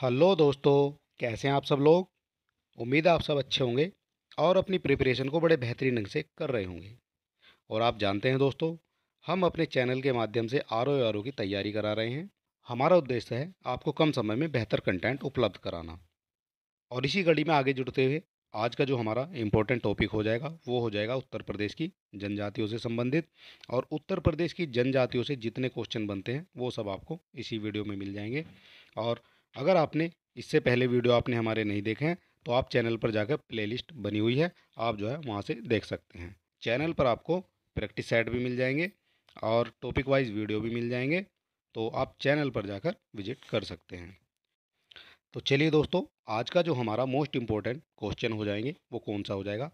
hello दोस्तों कैसे हैं आप सब लोग उम्मीद है आप सब अच्छे होंगे और अपनी प्रिपरेशन को बड़े बेहतरीन ढंग से कर रहे होंगे और आप जानते हैं दोस्तों हम अपने चैनल के माध्यम से आर ओ आर ओ की तैयारी करा रहे हैं हमारा उद्देश्य है आपको कम समय में बेहतर कंटेंट उपलब्ध कराना और इसी कड़ी में आगे जुड़ते हुए आज का जो हमारा इम्पोर्टेंट टॉपिक हो जाएगा वो हो जाएगा उत्तर प्रदेश की जनजातियों से संबंधित और उत्तर प्रदेश की जनजातियों से जितने क्वेश्चन बनते हैं वो सब आपको इसी वीडियो में मिल जाएंगे और अगर आपने इससे पहले वीडियो आपने हमारे नहीं देखे हैं तो आप चैनल पर जाकर प्लेलिस्ट बनी हुई है आप जो है वहाँ से देख सकते हैं चैनल पर आपको प्रैक्टिस सेट भी मिल जाएंगे और टॉपिक वाइज वीडियो भी मिल जाएंगे तो आप चैनल पर जाकर विजिट कर सकते हैं तो चलिए दोस्तों आज का जो हमारा मोस्ट इम्पॉर्टेंट क्वेश्चन हो जाएंगे वो कौन सा हो जाएगा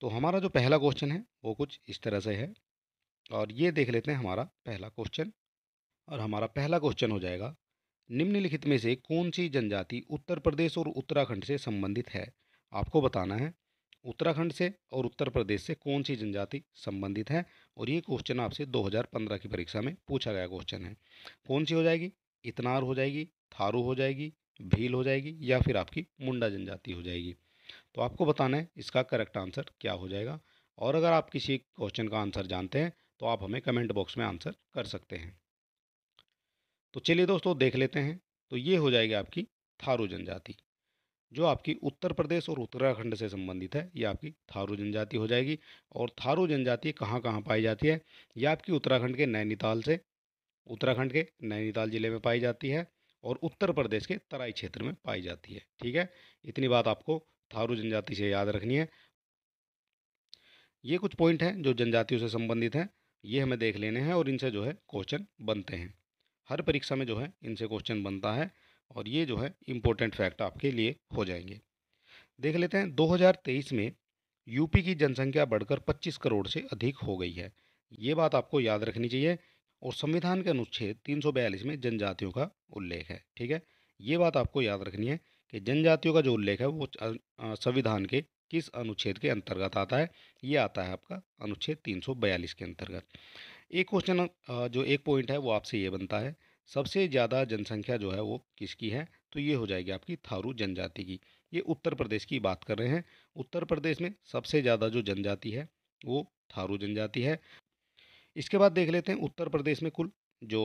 तो हमारा जो पहला क्वेश्चन है वो कुछ इस तरह से है और ये देख लेते हैं हमारा पहला क्वेश्चन और हमारा पहला क्वेश्चन हो जाएगा निम्नलिखित में से कौन सी जनजाति उत्तर प्रदेश और उत्तराखंड से संबंधित है आपको बताना है उत्तराखंड से और उत्तर प्रदेश से कौन सी जनजाति संबंधित है और ये क्वेश्चन आपसे 2015 की परीक्षा में पूछा गया क्वेश्चन है कौन सी हो जाएगी इतनार हो जाएगी थारू हो जाएगी भील हो जाएगी या फिर आपकी मुंडा जनजाति हो जाएगी तो आपको बताना है इसका करेक्ट आंसर क्या हो जाएगा और अगर आप किसी क्वेश्चन का आंसर जानते हैं तो आप हमें कमेंट बॉक्स में आंसर कर सकते हैं तो चलिए दोस्तों देख लेते हैं तो ये हो जाएगी आपकी थारू जनजाति जो आपकी उत्तर प्रदेश और उत्तराखंड से संबंधित है ये आपकी थारू जनजाति हो जाएगी और थारू जनजाति कहाँ कहाँ पाई जाती है ये आपकी उत्तराखंड के नैनीताल से उत्तराखंड के नैनीताल ज़िले में पाई जाती है और उत्तर प्रदेश के तराई क्षेत्र में पाई जाती है ठीक है इतनी बात आपको थारू जनजाति से याद रखनी है ये कुछ पॉइंट हैं जो जनजातियों से संबंधित हैं ये हमें देख लेने हैं और इनसे जो है क्वेश्चन बनते हैं हर परीक्षा में जो है इनसे क्वेश्चन बनता है और ये जो है इम्पोर्टेंट फैक्ट आपके लिए हो जाएंगे देख लेते हैं 2023 में यूपी की जनसंख्या बढ़कर 25 करोड़ से अधिक हो गई है ये बात आपको याद रखनी चाहिए और संविधान के अनुच्छेद तीन में जनजातियों का उल्लेख है ठीक है ये बात आपको याद रखनी है कि जनजातियों का जो उल्लेख है वो संविधान के किस अनुच्छेद के अंतर्गत आता है ये आता है आपका अनुच्छेद 342 के अंतर्गत एक क्वेश्चन जो एक पॉइंट है वो आपसे ये बनता है सबसे ज़्यादा जनसंख्या जो है वो किसकी है तो ये हो जाएगी आपकी थारू जनजाति की ये उत्तर प्रदेश की बात कर रहे हैं उत्तर प्रदेश में सबसे ज़्यादा जो जनजाति है वो थारू जनजाति है इसके बाद देख लेते हैं उत्तर प्रदेश में कुल जो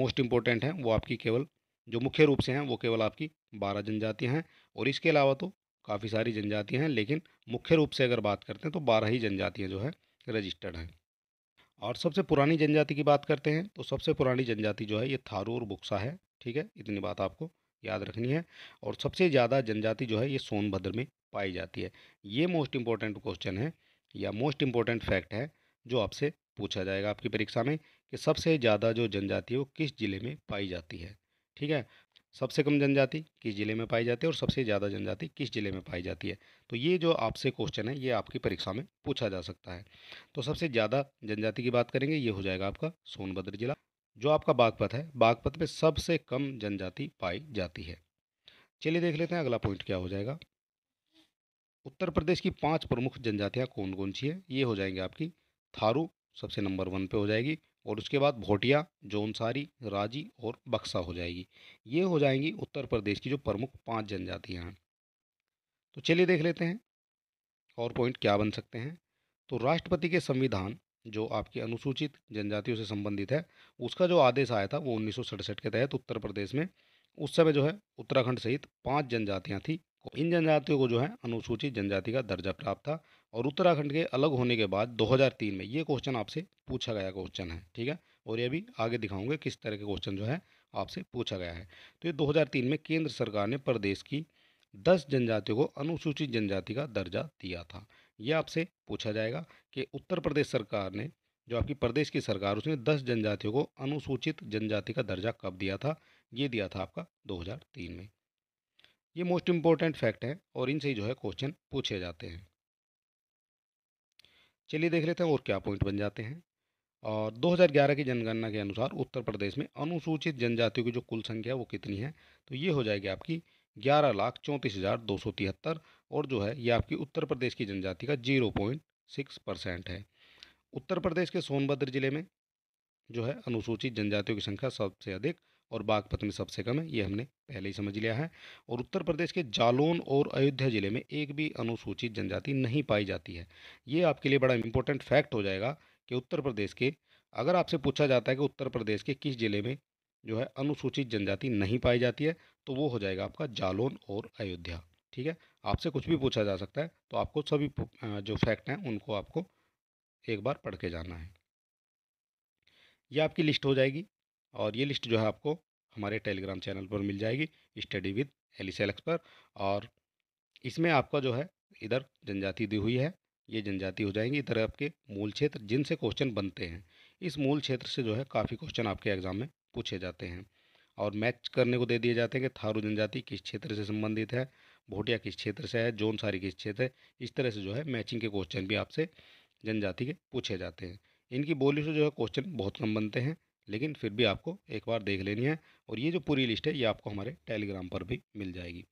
मोस्ट इम्पोर्टेंट हैं वो आपकी केवल जो मुख्य रूप से हैं वो केवल आपकी बारह जनजातियाँ हैं और इसके अलावा तो काफ़ी सारी जनजातियाँ हैं लेकिन मुख्य रूप से अगर बात करते हैं तो बारह ही जनजातियाँ जो है रजिस्टर्ड हैं और सबसे पुरानी जनजाति की बात करते हैं तो सबसे पुरानी जनजाति जो है ये थारू और बुक्सा है ठीक है इतनी बात आपको याद रखनी है और सबसे ज़्यादा जनजाति जो है ये सोनभद्र में पाई जाती है ये मोस्ट इम्पॉर्टेंट क्वेश्चन है या मोस्ट इम्पॉर्टेंट फैक्ट है जो आपसे पूछा जाएगा आपकी परीक्षा में कि सबसे ज़्यादा जो जनजाति है वो किस ज़िले में पाई जाती है ठीक है सबसे कम जनजाति किस जिले में पाई जाती है और सबसे ज़्यादा जनजाति किस जिले में पाई जाती है तो ये जो आपसे क्वेश्चन है ये आपकी परीक्षा में पूछा जा सकता है तो सबसे ज़्यादा जनजाति की बात करेंगे ये हो जाएगा आपका सोनभद्र जिला जो आपका बागपत है बागपत में सबसे कम जनजाति पाई जाती है चलिए देख लेते हैं अगला पॉइंट क्या हो जाएगा उत्तर प्रदेश की पाँच प्रमुख जनजातियाँ कौन कौन सी है ये हो जाएंगे आपकी थारू सबसे नंबर वन पे हो जाएगी और उसके बाद भोटिया जौनसारी राजी और बक्सा हो जाएगी ये हो जाएंगी उत्तर प्रदेश की जो प्रमुख पांच जनजातियाँ हैं तो चलिए देख लेते हैं और पॉइंट क्या बन सकते हैं तो राष्ट्रपति के संविधान जो आपकी अनुसूचित जनजातियों से संबंधित है उसका जो आदेश आया था वो उन्नीस के तहत उत्तर प्रदेश में उस समय जो है उत्तराखंड सहित पाँच जनजातियाँ थी इन जनजातियों को जो है अनुसूचित जनजाति का दर्जा प्राप्त था और उत्तराखंड के अलग होने के बाद 2003 में ये क्वेश्चन आपसे पूछा गया क्वेश्चन है ठीक है और ये भी आगे दिखाऊंगे किस तरह के क्वेश्चन जो है आपसे पूछा गया है तो ये 2003 में केंद्र सरकार ने प्रदेश की 10 जनजातियों को अनुसूचित जनजाति का दर्जा दिया था ये आपसे पूछा जाएगा कि उत्तर प्रदेश सरकार ने जो आपकी प्रदेश की सरकार उसने दस जनजातियों को अनुसूचित जनजाति का दर्जा कब दिया था ये दिया था आपका दो में ये मोस्ट इम्पोर्टेंट फैक्ट है और इनसे ही जो है क्वेश्चन पूछे जाते हैं चलिए देख लेते हैं और क्या पॉइंट बन जाते हैं और 2011 की जनगणना के अनुसार उत्तर प्रदेश में अनुसूचित जनजातियों की जो कुल संख्या वो कितनी है तो ये हो जाएगी आपकी ग्यारह लाख चौंतीस हज़ार दो सौ तिहत्तर और जो है ये आपकी उत्तर प्रदेश की जनजाति का जीरो पॉइंट सिक्स परसेंट है उत्तर प्रदेश के सोनभद्र जिले में जो है अनुसूचित जनजातियों की संख्या सबसे अधिक और बागपत में सबसे कम है ये हमने पहले ही समझ लिया है और उत्तर प्रदेश के जालौन और अयोध्या ज़िले में एक भी अनुसूचित जनजाति नहीं पाई जाती है ये आपके लिए बड़ा इंपॉर्टेंट फैक्ट हो जाएगा कि उत्तर प्रदेश के अगर आपसे पूछा जाता है कि उत्तर प्रदेश के किस ज़िले में जो है अनुसूचित जनजाति नहीं पाई जाती है तो वो हो जाएगा आपका जालौन और अयोध्या ठीक है आपसे कुछ भी पूछा जा सकता है तो आपको सभी जो फैक्ट हैं उनको आपको एक बार पढ़ के जाना है ये आपकी लिस्ट हो जाएगी और ये लिस्ट जो है आपको हमारे टेलीग्राम चैनल पर मिल जाएगी स्टडी विद एलिस एलेक्स पर और इसमें आपका जो है इधर जनजाति दी हुई है ये जनजाति हो जाएंगी इधर आपके मूल क्षेत्र जिनसे क्वेश्चन बनते हैं इस मूल क्षेत्र से जो है काफ़ी क्वेश्चन आपके एग्ज़ाम में पूछे जाते हैं और मैच करने को दे दिए जाते हैं कि थारू जनजाति किस क्षेत्र से संबंधित है भोटिया किस क्षेत्र से है जोन सारी किस क्षेत्र है इस तरह से जो है मैचिंग के क्वेश्चन भी आपसे जनजाति के पूछे जाते हैं इनकी बोली से जो है क्वेश्चन बहुत कम बनते हैं लेकिन फिर भी आपको एक बार देख लेनी है और ये जो पूरी लिस्ट है ये आपको हमारे टेलीग्राम पर भी मिल जाएगी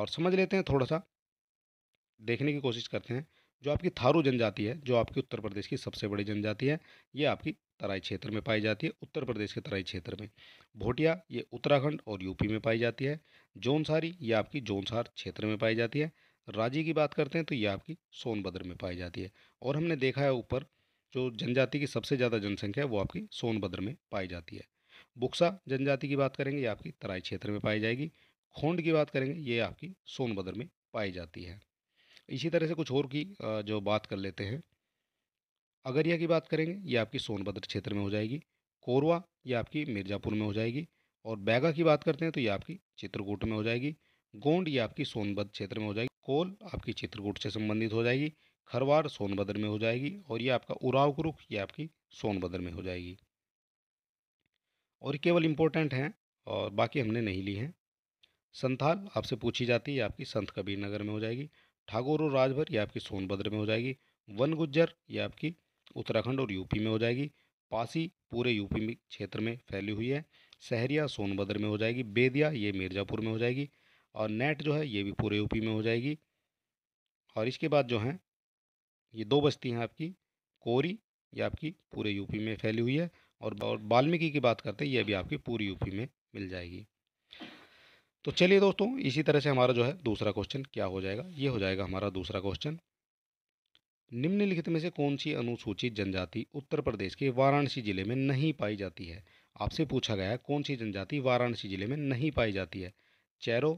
और समझ लेते हैं थोड़ा सा देखने की कोशिश करते हैं जो आपकी थारू जनजाति है जो आपकी उत्तर प्रदेश की सबसे बड़ी जनजाति है ये आपकी तराई क्षेत्र में पाई जाती है उत्तर प्रदेश के तराई क्षेत्र में भोटिया ये उत्तराखंड और यूपी में पाई जाती है जौनसारी ये आपकी जौनसार क्षेत्र में पाई जाती है राजी की बात करते हैं तो ये आपकी सोनभद्र में पाई जाती है और हमने देखा है ऊपर जो जनजाति की सबसे ज़्यादा जनसंख्या है वो आपकी सोनभद्र में पाई जाती है बुक्सा जनजाति की बात करेंगे ये आपकी तराई क्षेत्र में पाई जाएगी खोंड की बात करेंगे ये आपकी सोनभद्र में पाई जाती है इसी तरह से कुछ और की जो बात कर लेते हैं अगरिया की बात करेंगे ये आपकी सोनभद्र क्षेत्र में हो जाएगी कोरवा ये आपकी मिर्ज़ापुर में हो जाएगी और बैगा की बात करते हैं तो ये आपकी चित्रकूट में हो जाएगी गोंड ये आपकी सोनभद्र क्षेत्र में हो जाएगी कोल आपकी चित्रकूट से संबंधित हो जाएगी हरवार सोनभद्र में हो जाएगी और ये आपका उराव कुरुख ये आपकी सोनभद्र में हो जाएगी और केवल इम्पोर्टेंट हैं और बाकी हमने नहीं ली हैं संथाल आपसे पूछी जाती है आपकी संत कबीर नगर में हो जाएगी ठाकुर और राजभर ये आपकी सोनभद्र में हो जाएगी वन गुज्जर ये आपकी उत्तराखंड और यूपी में हो जाएगी पासी पूरे यूपी में क्षेत्र में फैली हुई है सहरिया सोनभद्र में हो जाएगी बेदिया ये मिर्ज़ापुर में हो जाएगी और नेट जो है ये भी पूरे यूपी में हो जाएगी और इसके बाद जो है ये दो बस्ती हैं आपकी कोरी ये आपकी पूरे यूपी में फैली हुई है और वाल्मीकि की बात करते हैं ये भी आपकी पूरी यूपी में मिल जाएगी तो चलिए दोस्तों इसी तरह से हमारा जो है दूसरा क्वेश्चन क्या हो जाएगा ये हो जाएगा हमारा दूसरा क्वेश्चन निम्नलिखित में से कौन सी अनुसूचित जनजाति उत्तर प्रदेश के वाराणसी जिले में नहीं पाई जाती है आपसे पूछा गया है कौन सी जनजाति वाराणसी जिले में नहीं पाई जाती है चैरो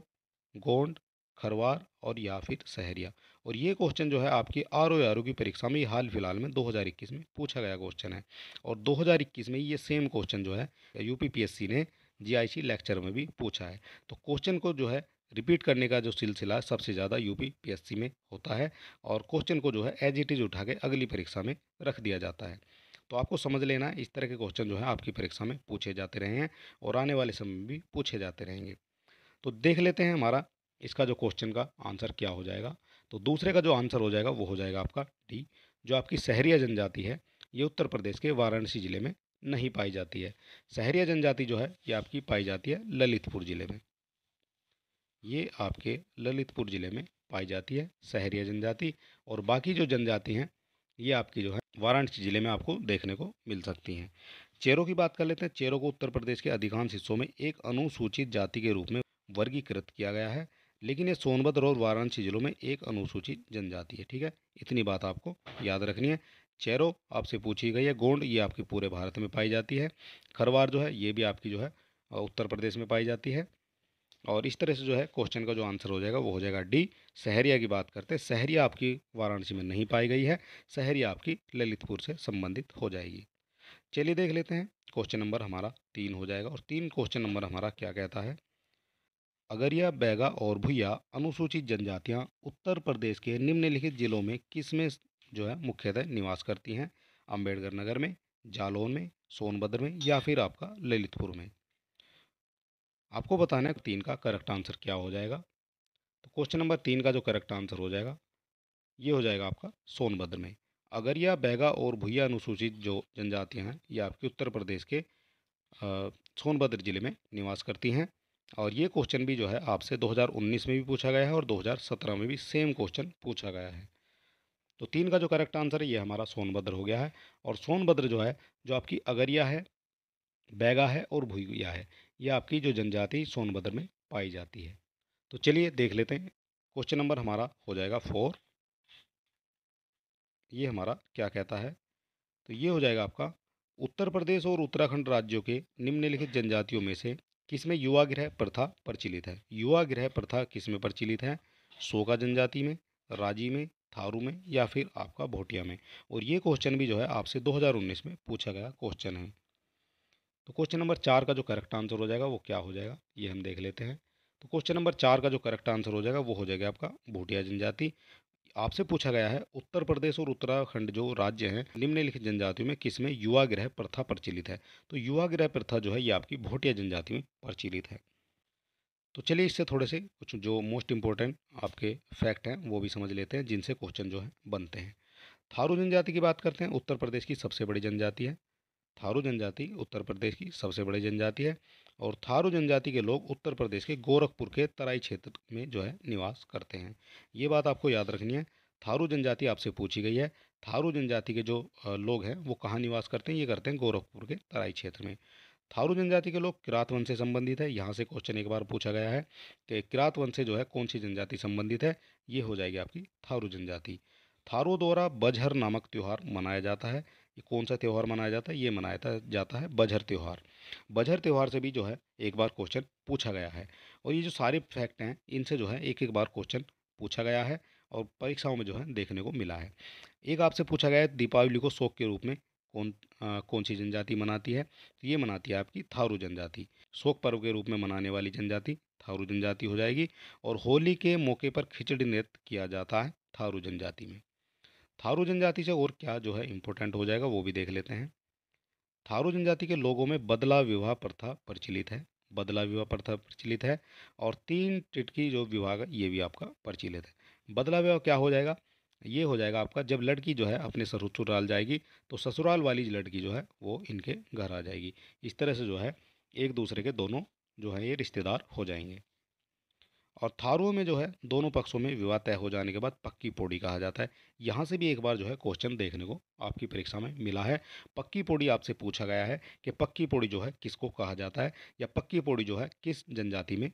गोंड खरवार और या फिर सहरिया और ये क्वेश्चन जो है आपकी आर ओ आर ओ की परीक्षा में हाल फिलहाल में 2021 में पूछा गया क्वेश्चन है और 2021 में ये सेम क्वेश्चन जो है यूपीपीएससी ने जी लेक्चर में भी पूछा है तो क्वेश्चन को जो है रिपीट करने का जो सिलसिला सबसे ज़्यादा यू पीएससी में होता है और क्वेश्चन को जो है एज इट इज़ उठा के अगली परीक्षा में रख दिया जाता है तो आपको समझ लेना है इस तरह के क्वेश्चन जो है आपकी परीक्षा में पूछे जाते रहे हैं और आने वाले समय में भी पूछे जाते रहेंगे तो देख लेते हैं हमारा इसका जो क्वेश्चन का आंसर क्या हो जाएगा तो दूसरे का जो आंसर हो जाएगा वो हो जाएगा आपका डी जो आपकी शहरिया जनजाति है ये उत्तर प्रदेश के वाराणसी ज़िले में नहीं पाई जाती है शहरिया जनजाति जो है ये आपकी पाई जाती है ललितपुर ज़िले में ये आपके ललितपुर ज़िले में पाई जाती है शहरिया जनजाति और बाकी जो जनजाति हैं ये आपकी जो है वाराणसी ज़िले में आपको देखने को मिल सकती हैं चेरों की बात कर लेते हैं चेरों को उत्तर प्रदेश के अधिकांश हिस्सों में एक अनुसूचित जाति के रूप में वर्गीकृत किया गया है लेकिन ये सोनभद्र और वाराणसी जिलों में एक अनुसूचित जनजाति है ठीक है इतनी बात आपको याद रखनी है चेरो आपसे पूछी गई है गोंड ये आपकी पूरे भारत में पाई जाती है खरवार जो है ये भी आपकी जो है उत्तर प्रदेश में पाई जाती है और इस तरह से जो है क्वेश्चन का जो आंसर हो जाएगा वो हो जाएगा डी सहरिया की बात करते हैं सहरिया आपकी वाराणसी में नहीं पाई गई है सहरिया आपकी ललितपुर से संबंधित हो जाएगी चलिए देख लेते हैं क्वेश्चन नंबर हमारा तीन हो जाएगा और तीन क्वेश्चन नंबर हमारा क्या कहता है अगरिया बैगा और भुया अनुसूचित जनजातियाँ उत्तर प्रदेश के निम्नलिखित जिलों में किस में जो है मुख्यतः निवास करती हैं अम्बेडकर नगर में जालौन में सोनभद्र में या फिर आपका ललितपुर में आपको बताना है तीन का करेक्ट आंसर क्या हो जाएगा तो क्वेश्चन नंबर तीन का जो करेक्ट आंसर हो जाएगा ये हो जाएगा आपका सोनभद्र में अगरिया बैगा और भुया अनुसूचित जो जनजातियाँ हैं ये आपके उत्तर प्रदेश के सोनभद्र ज़िले में निवास करती हैं और ये क्वेश्चन भी जो है आपसे 2019 में भी पूछा गया है और 2017 में भी सेम क्वेश्चन पूछा गया है तो तीन का जो करेक्ट आंसर है ये हमारा सोनभद्र हो गया है और सोनभद्र जो है जो आपकी अगरिया है बैगा है और भुइया है ये आपकी जो जनजाति सोनभद्र में पाई जाती है तो चलिए देख लेते हैं क्वेश्चन नंबर हमारा हो जाएगा फोर ये हमारा क्या कहता है तो ये हो जाएगा आपका उत्तर प्रदेश और उत्तराखंड राज्यों के निम्नलिखित जनजातियों में से किसमें ग्रह प्रथा प्रचलित है युवा ग्रह प्रथा किसमें प्रचलित है सोका जनजाति में राजी में थारू में या फिर आपका भोटिया में और ये क्वेश्चन भी जो है आपसे 2019 में पूछा गया क्वेश्चन है तो क्वेश्चन नंबर चार का जो करेक्ट आंसर हो जाएगा वो क्या हो जाएगा ये हम देख लेते हैं तो क्वेश्चन नंबर चार का जो करेक्ट आंसर हो जाएगा वो हो जाएगा आपका भूटिया जनजाति आपसे पूछा गया है उत्तर प्रदेश और उत्तराखंड जो राज्य हैं निम्नलिखित जनजातियों में किस में युवा गृह प्रथा प्रचलित है तो युवा गृह प्रथा जो है ये आपकी भोटिया जनजाति में प्रचलित है तो चलिए इससे थोड़े से कुछ जो मोस्ट इम्पोर्टेंट आपके फैक्ट हैं वो भी समझ लेते हैं जिनसे क्वेश्चन जो है बनते हैं थारू जनजाति की बात करते हैं उत्तर प्रदेश की सबसे बड़ी जनजाति है थारू जनजाति उत्तर प्रदेश की सबसे बड़ी जनजाति है और थारू जनजाति के लोग उत्तर प्रदेश के गोरखपुर के तराई क्षेत्र में जो है निवास करते हैं ये बात आपको याद रखनी है थारू जनजाति आपसे पूछी गई है थारू जनजाति के जो लोग हैं वो कहाँ निवास करते हैं ये करते हैं गोरखपुर के तराई क्षेत्र में थारू जनजाति के लोग किरात वंश से संबंधित है यहाँ से क्वेश्चन एक बार पूछा गया है कि किरात वंश से जो है कौन सी जनजाति संबंधित है ये हो जाएगी आपकी थारू जनजाति थारू द्वारा बजहर नामक त्यौहार मनाया जाता है ये कौन सा त्यौहार मनाया जाता है ये मनाया जाता है बजहर त्यौहार बजहर त्यौहार से भी जो है एक बार क्वेश्चन पूछा गया है और ये जो सारे फैक्ट हैं इनसे जो है एक एक बार क्वेश्चन पूछा गया है और परीक्षाओं में जो है देखने को मिला है एक आपसे पूछा गया है दीपावली को शोक के रूप में कौन आ, कौन सी जनजाति मनाती है तो ये मनाती है आपकी थारू जनजाति शोक पर्व के रूप में मनाने वाली जनजाति थारू जनजाति हो जाएगी और होली के मौके पर खिचड़ी नृत्य किया जाता है थारू जनजाति में थारू जनजाति से और क्या जो है इम्पोर्टेंट हो जाएगा वो भी देख लेते हैं थारू जनजाति के लोगों में बदला विवाह प्रथा प्रचलित है बदला विवाह प्रथा प्रचलित है और तीन टिटकी जो विवाह है ये भी आपका प्रचलित है बदला विवाह क्या हो जाएगा ये हो जाएगा आपका जब लड़की जो है अपने ससुराल जाएगी तो ससुराल वाली लड़की जो है वो इनके घर आ जाएगी इस तरह से जो है एक दूसरे के दोनों जो है ये रिश्तेदार हो जाएंगे और थारुओं में जो है दोनों पक्षों में विवाह तय हो जाने के बाद पक्की पौड़ी कहा जाता है यहाँ से भी एक बार जो है क्वेश्चन देखने को आपकी परीक्षा में मिला है पक्की पौड़ी आपसे पूछा गया है कि पक्की पौड़ी जो है किसको कहा जाता है या पक्की पौड़ी जो है किस जनजाति में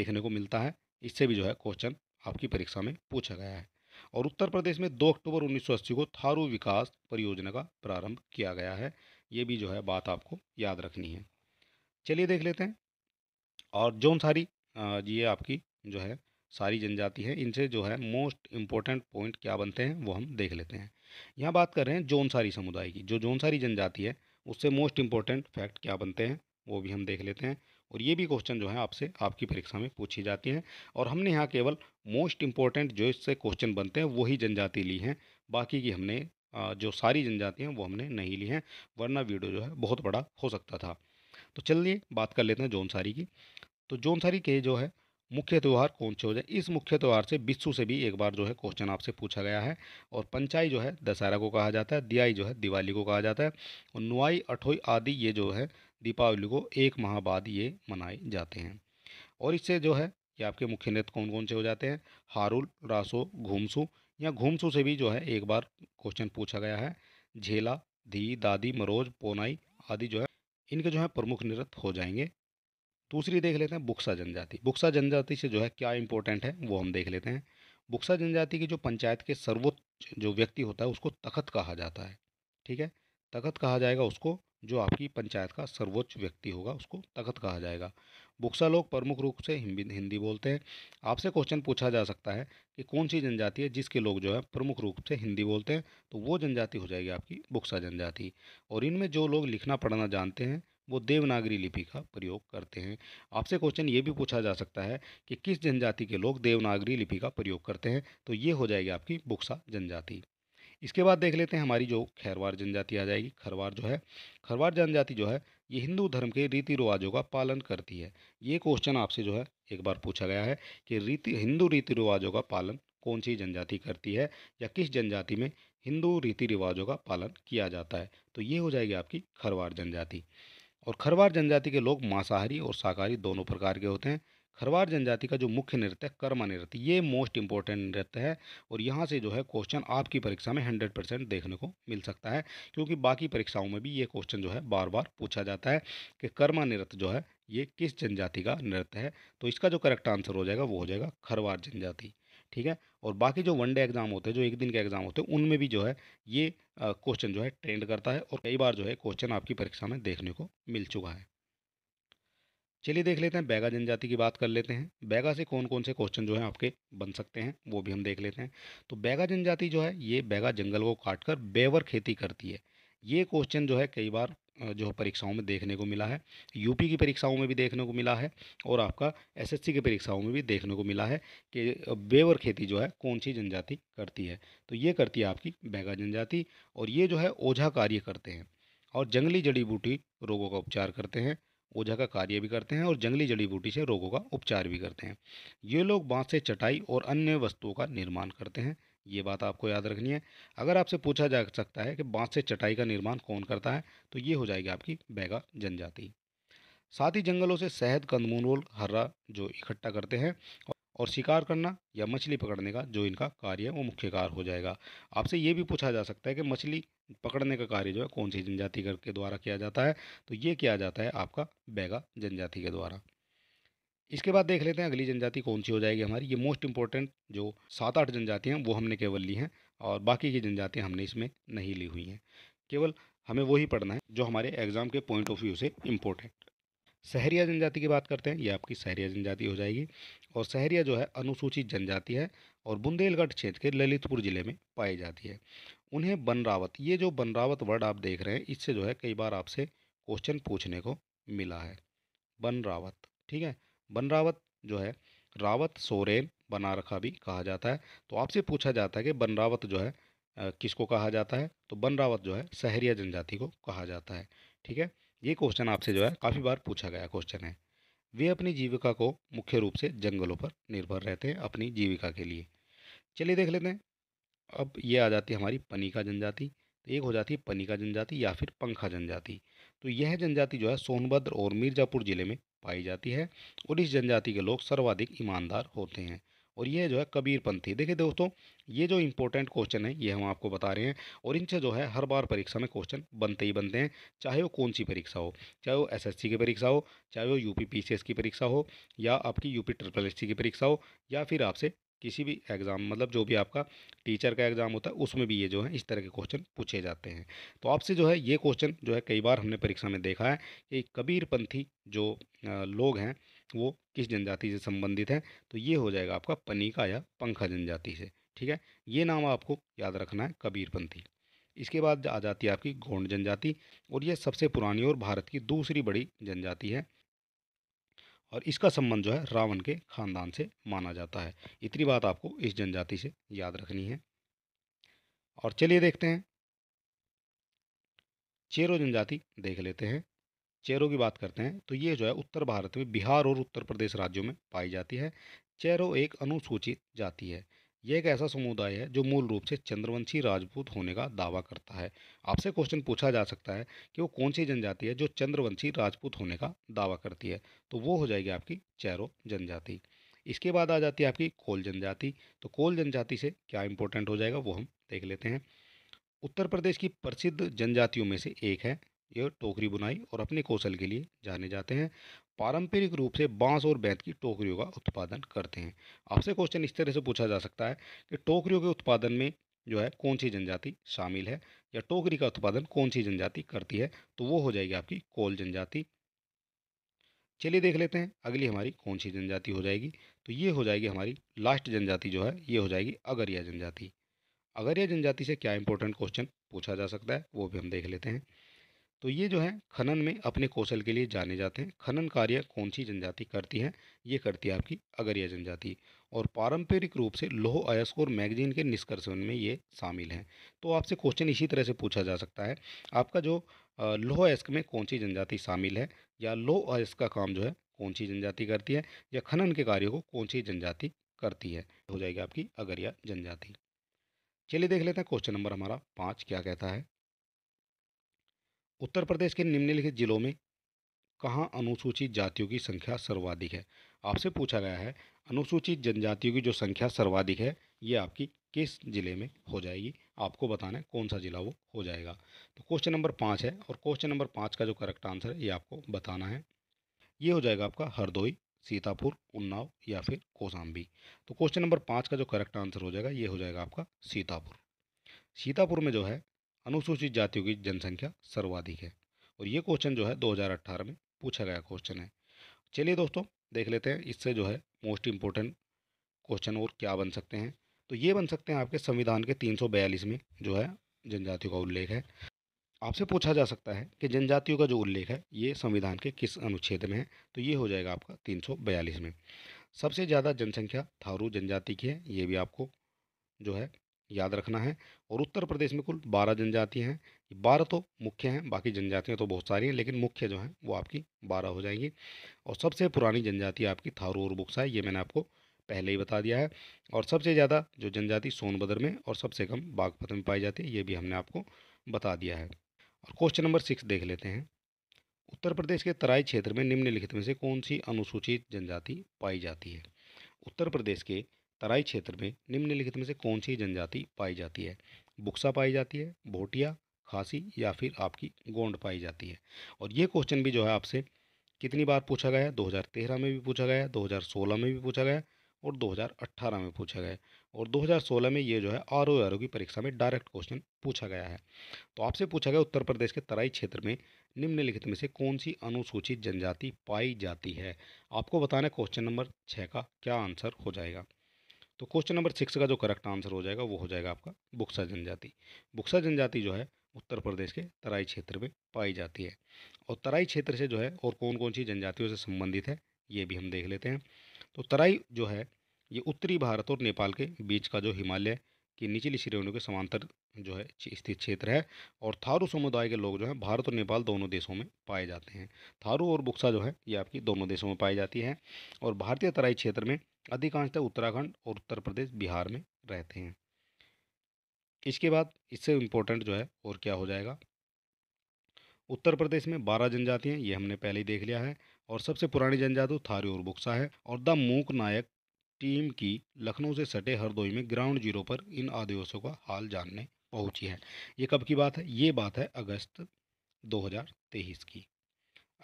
देखने को मिलता है इससे भी जो है क्वेश्चन आपकी परीक्षा में पूछा गया है और उत्तर प्रदेश में दो अक्टूबर उन्नीस को थारू विकास परियोजना का प्रारंभ किया गया है ये भी जो है बात आपको याद रखनी है चलिए देख लेते हैं और जौनसारी ये आपकी जो है सारी जनजाति है इनसे जो है मोस्ट इम्पोर्टेंट पॉइंट क्या बनते हैं वो हम देख लेते हैं यहाँ बात कर रहे हैं जौनसारी समुदाय की जो जौनसारी जनजाति है उससे मोस्ट इम्पोर्टेंट फैक्ट क्या बनते हैं वो भी हम देख लेते हैं और ये भी क्वेश्चन जो है आपसे आपकी परीक्षा में पूछी जाती है और हमने यहाँ केवल मोस्ट इम्पोर्टेंट जो इससे क्वेश्चन बनते हैं वही जनजाति ली हैं बाकी की हमने जो सारी जनजाति हैं वो हमने नहीं ली हैं वरना वीडियो जो है बहुत बड़ा हो सकता था तो चलिए बात कर लेते हैं जौनसारी की तो जौनसरी के जो है मुख्य त्यौहार कौन से हो जाए इस मुख्य त्यौहार से बिस्सू से भी एक बार जो है क्वेश्चन आपसे पूछा गया है और पंचाई जो है दशहरा को कहा जाता है दियाई जो है दिवाली को कहा जाता है और नुआई अठोई आदि ये जो है दीपावली को एक माह बाद ये मनाए जाते हैं और इससे जो है ये आपके मुख्य नृत्य कौन कौन से हो जाते हैं हारुल रासो घूमसू या घूमसू से भी जो है एक बार क्वेश्चन पूछा गया है झेला धी दादी मरोज पोनाई आदि जो है इनके जो है प्रमुख नृत्य हो जाएंगे दूसरी देख लेते हैं बुक्सा जनजाति बुक्सा जनजाति से जो है क्या इंपॉर्टेंट है वो हम देख लेते हैं बुक्सा जनजाति की जो पंचायत के सर्वोच्च जो व्यक्ति होता है उसको तखत कहा जाता है ठीक है तखत कहा जाएगा उसको जो आपकी पंचायत का सर्वोच्च व्यक्ति होगा उसको तखत कहा जाएगा बुक्सा लोग प्रमुख रूप से हिंदी बोलते हैं आपसे क्वेश्चन पूछा जा सकता है कि कौन सी जनजाति है जिसके लोग जो है प्रमुख रूप से हिंदी बोलते हैं तो वो जनजाति हो जाएगी आपकी बुक्सा जनजाति और इनमें जो लोग लिखना पढ़ना जानते हैं वो देवनागरी लिपि का प्रयोग करते हैं आपसे क्वेश्चन ये भी पूछा जा सकता है कि किस जनजाति के लोग देवनागरी लिपि का प्रयोग करते हैं तो ये हो जाएगी आपकी बुक्सा जनजाति इसके बाद देख लेते हैं हमारी जो खैरवार जनजाति आ जाएगी खरवार जो है खरवार जनजाति जो है ये हिंदू धर्म के रीति रिवाजों का पालन करती है ये क्वेश्चन आपसे जो है एक बार पूछा गया है कि रीति हिंदू रीति रिवाजों का पालन कौन सी जनजाति करती है या किस जनजाति में हिंदू रीति रिवाजों का पालन किया जाता है तो ये हो जाएगी आपकी खरवार जनजाति और खरवार जनजाति के लोग मांसाहारी और शाकाहारी दोनों प्रकार के होते हैं खरवार जनजाति का जो मुख्य नृत्य है कर्मा नृत्य ये मोस्ट इंपॉर्टेंट नृत्य है और यहाँ से जो है क्वेश्चन आपकी परीक्षा में हंड्रेड परसेंट देखने को मिल सकता है क्योंकि बाकी परीक्षाओं में भी ये क्वेश्चन जो है बार बार पूछा जाता है कि कर्मा नृत्य जो है ये किस जनजाति का नृत्य है तो इसका जो करेक्ट आंसर हो जाएगा वो हो जाएगा खरवार जनजाति ठीक है और बाकी जो वनडे एग्ज़ाम होते हैं जो एक दिन के एग्ज़ाम होते हैं उनमें भी जो है ये क्वेश्चन जो है ट्रेंड करता है और कई बार जो है क्वेश्चन आपकी परीक्षा में देखने को मिल चुका है चलिए देख लेते हैं बैगा जनजाति की बात कर लेते हैं बैगा से कौन कौन से क्वेश्चन जो है आपके बन सकते हैं वो भी हम देख लेते हैं तो बैगा जनजाति जो है ये बैगा जंगल को काट कर बेवर खेती करती है ये क्वेश्चन जो है कई बार जो परीक्षाओं में देखने को मिला है यूपी की परीक्षाओं में भी देखने को मिला है और आपका एसएससी की परीक्षाओं में भी देखने को मिला है कि बेवर खेती जो है कौन सी जनजाति करती है तो ये करती है आपकी बैगा जनजाति और ये जो है ओझा कार्य करते हैं और जंगली जड़ी बूटी रोगों का उपचार करते हैं ओझा का कार्य भी करते हैं और जंगली जड़ी बूटी से रोगों का उपचार भी करते हैं ये लोग बाँस से चटाई और अन्य वस्तुओं का निर्माण करते हैं ये बात आपको याद रखनी है अगर आपसे पूछा जा सकता है कि बांस से चटाई का निर्माण कौन करता है तो ये हो जाएगी आपकी बैगा जनजाति साथ ही जंगलों से शहद कंदमूनोल हर्रा जो इकट्ठा करते हैं और शिकार करना या मछली पकड़ने का जो इनका कार्य है वो मुख्य कार्य हो जाएगा आपसे ये भी पूछा जा सकता है कि मछली पकड़ने का कार्य जो है कौन सी जनजाति के द्वारा किया जाता है तो ये किया जाता है आपका बैगा जनजाति के द्वारा इसके बाद देख लेते हैं अगली जनजाति कौन सी हो जाएगी हमारी ये मोस्ट इंपॉर्टेंट जो सात आठ जनजातियाँ वो हमने केवल ली हैं और बाकी की जनजातियाँ हमने इसमें नहीं ली हुई हैं केवल हमें वही पढ़ना है जो हमारे एग्ज़ाम के पॉइंट ऑफ व्यू से इम्पोर्टेंट शहरिया जनजाति की बात करते हैं ये आपकी शहरिया जनजाति हो जाएगी और शहरिया जो है अनुसूचित जनजाति है और बुंदेलगढ़ क्षेत्र के ललितपुर ज़िले में पाई जाती है उन्हें बनरावत ये जो बनरावत वर्ड आप देख रहे हैं इससे जो है कई बार आपसे क्वेश्चन पूछने को मिला है बनरावत ठीक है बनरावत जो है रावत सोरेन बनारखा भी कहा जाता है तो आपसे पूछा जाता है कि बनरावत जो है किसको कहा जाता है तो बनरावत जो है सहरिया जनजाति को कहा जाता है ठीक है ये क्वेश्चन आपसे जो है काफ़ी बार पूछा गया क्वेश्चन है वे अपनी जीविका को मुख्य रूप से जंगलों पर निर्भर रहते हैं अपनी जीविका के लिए चलिए देख लेते हैं अब ये आ जाती है हमारी पनीका जनजाति तो एक हो जाती है पनीका जनजाति या फिर पंखा जनजाति तो यह जनजाति जो है सोनभद्र और मिर्ज़ापुर ज़िले में पाई जाती है और इस जनजाति के लोग सर्वाधिक ईमानदार होते हैं और यह जो है कबीरपंथी देखिए दोस्तों ये जो इंपॉर्टेंट क्वेश्चन है ये हम आपको बता रहे हैं और इनसे जो है हर बार परीक्षा में क्वेश्चन बनते ही बनते हैं चाहे वो कौन सी परीक्षा हो चाहे वो एसएससी की परीक्षा हो चाहे वो यूपी पीसीएस की परीक्षा हो या आपकी यूपी ट्रिपल एस की परीक्षा हो या फिर आपसे किसी भी एग्ज़ाम मतलब जो भी आपका टीचर का एग्ज़ाम होता है उसमें भी ये जो है इस तरह के क्वेश्चन पूछे जाते हैं तो आपसे जो है ये क्वेश्चन जो है कई बार हमने परीक्षा में देखा है कि कबीरपंथी जो लोग हैं वो किस जनजाति से संबंधित हैं तो ये हो जाएगा आपका पनीका या पंखा जनजाति से ठीक है ये नाम आपको याद रखना है कबीरपंथी इसके बाद आ जाती है आपकी गोंड जनजाति और ये सबसे पुरानी और भारत की दूसरी बड़ी जनजाति है और इसका संबंध जो है रावण के खानदान से माना जाता है इतनी बात आपको इस जनजाति से याद रखनी है और चलिए देखते हैं चेरो जनजाति देख लेते हैं चेरो की बात करते हैं तो ये जो है उत्तर भारत में बिहार और उत्तर प्रदेश राज्यों में पाई जाती है चेरो एक अनुसूचित जाति है यह एक ऐसा समुदाय है जो मूल रूप से चंद्रवंशी राजपूत होने का दावा करता है आपसे क्वेश्चन पूछा जा सकता है कि वो कौन सी जनजाति है जो चंद्रवंशी राजपूत होने का दावा करती है तो वो हो जाएगी आपकी चैरो जनजाति इसके बाद आ जाती है आपकी कोल जनजाति तो कोल जनजाति से क्या इंपॉर्टेंट हो जाएगा वो हम देख लेते हैं उत्तर प्रदेश की प्रसिद्ध जनजातियों में से एक है ये टोकरी बुनाई और अपने कौशल के लिए जाने जाते हैं पारंपरिक रूप से बांस और बैत की टोकरियों का उत्पादन करते हैं आपसे क्वेश्चन इस तरह से पूछा जा सकता है कि टोकरियों के उत्पादन में जो है कौन सी जनजाति शामिल है या टोकरी का उत्पादन कौन सी जनजाति करती है तो वो हो जाएगी आपकी कोल जनजाति चलिए देख लेते हैं अगली हमारी कौन सी जनजाति हो जाएगी तो ये हो जाएगी हमारी लास्ट जनजाति जो है ये हो जाएगी अगरिया जनजाति अगरिया जनजाति से क्या इंपॉर्टेंट क्वेश्चन पूछा जा सकता है वो भी हम देख लेते हैं तो ये जो है खनन में अपने कौशल के लिए जाने जाते हैं खनन कार्य कौन सी जनजाति करती है ये करती है आपकी अगरिया जनजाति और पारंपरिक रूप से लोह अयस्क और मैगजीन के निष्कर्षण में ये शामिल हैं तो आपसे क्वेश्चन इसी तरह से पूछा जा सकता है आपका जो लोह अयस्क में कौन सी जनजाति शामिल है या लोह अयस्क का काम जो है कौन सी जनजाति करती है या खनन के कार्यों को कौन सी जनजाति करती है हो जाएगी आपकी अगरिया जनजाति चलिए देख लेते हैं क्वेश्चन नंबर हमारा पाँच क्या कहता है उत्तर प्रदेश के निम्नलिखित जिलों में कहाँ अनुसूचित जातियों की संख्या सर्वाधिक है आपसे पूछा गया है अनुसूचित जनजातियों की जो संख्या सर्वाधिक है ये आपकी किस जिले में हो जाएगी आपको बताना है कौन सा ज़िला वो हो जाएगा तो क्वेश्चन नंबर पाँच है और क्वेश्चन नंबर पाँच का जो करेक्ट आंसर है ये आपको बताना है ये हो जाएगा आपका हरदोई सीतापुर उन्नाव या फिर कोसाम्बी तो क्वेश्चन नंबर पाँच का जो करेक्ट आंसर हो जाएगा ये हो जाएगा आपका सीतापुर सीतापुर में जो है अनुसूचित जातियों की जनसंख्या सर्वाधिक है और ये क्वेश्चन जो है 2018 में पूछा गया क्वेश्चन है चलिए दोस्तों देख लेते हैं इससे जो है मोस्ट इम्पोर्टेंट क्वेश्चन और क्या बन सकते हैं तो ये बन सकते हैं आपके संविधान के तीन में जो है जनजातियों का उल्लेख है आपसे पूछा जा सकता है कि जनजातियों का जो उल्लेख है ये संविधान के किस अनुच्छेद में है तो ये हो जाएगा आपका तीन में सबसे ज़्यादा जनसंख्या थारू जनजाति की है ये भी आपको जो है याद रखना है और उत्तर प्रदेश में कुल बारह जनजातियाँ हैं बारह तो मुख्य हैं बाकी जनजातियाँ तो बहुत सारी हैं लेकिन मुख्य जो हैं वो आपकी बारह हो जाएंगी और सबसे पुरानी जनजाति आपकी थारू और बुक्सा है ये मैंने आपको पहले ही बता दिया है और सबसे ज़्यादा जो जनजाति सोनभद्र में और सबसे कम बागपत में पाई जाती है ये भी हमने आपको बता दिया है और क्वेश्चन नंबर सिक्स देख लेते हैं उत्तर प्रदेश के तराई क्षेत्र में निम्नलिखित में से कौन सी अनुसूचित जनजाति पाई जाती है उत्तर प्रदेश के तराई क्षेत्र में निम्नलिखित में से कौन सी जनजाति पाई जाती है बुक्सा पाई जाती है भोटिया खासी या फिर आपकी गोंड पाई जाती है और ये क्वेश्चन भी जो है आपसे कितनी बार पूछा गया है 2013 में भी पूछा गया है 2016 में भी पूछा गया और 2018 में पूछा गया और 2016 में ये जो है आर ओ आर ओ की परीक्षा में डायरेक्ट क्वेश्चन पूछा गया है तो आपसे पूछा गया उत्तर प्रदेश के तराई क्षेत्र में निम्नलिखित में से कौन सी अनुसूचित जनजाति पाई जाती है आपको बताना क्वेश्चन नंबर छः का क्या आंसर हो जाएगा तो क्वेश्चन नंबर सिक्स का जो करेक्ट आंसर हो जाएगा वो हो जाएगा आपका बुक्सा जनजाति बुक्सा जनजाति जो है उत्तर प्रदेश के तराई क्षेत्र में पाई जाती है और तराई क्षेत्र से जो है और कौन कौन सी जनजातियों से संबंधित है ये भी हम देख लेते हैं तो तराई जो है ये उत्तरी भारत और नेपाल के बीच का जो हिमालय की निचली श्रेणियों के समांतर जो है स्थित क्षेत्र है और थारू समुदाय के लोग जो है भारत और नेपाल दोनों देशों में पाए जाते हैं थारू और बुक्सा जो है ये आपकी दोनों देशों में पाई जाती है और भारतीय तराई क्षेत्र में अधिकांशतः उत्तराखंड और उत्तर प्रदेश बिहार में रहते हैं इसके बाद इससे इम्पोर्टेंट जो है और क्या हो जाएगा उत्तर प्रदेश में बारह जनजातियाँ ये हमने पहले ही देख लिया है और सबसे पुरानी जनजाति तो थारी और बुक्सा है और द मूक नायक टीम की लखनऊ से सटे हरदोई में ग्राउंड जीरो पर इन आदिवासियों का हाल जानने पहुंची है ये कब की बात है ये बात है अगस्त 2023 की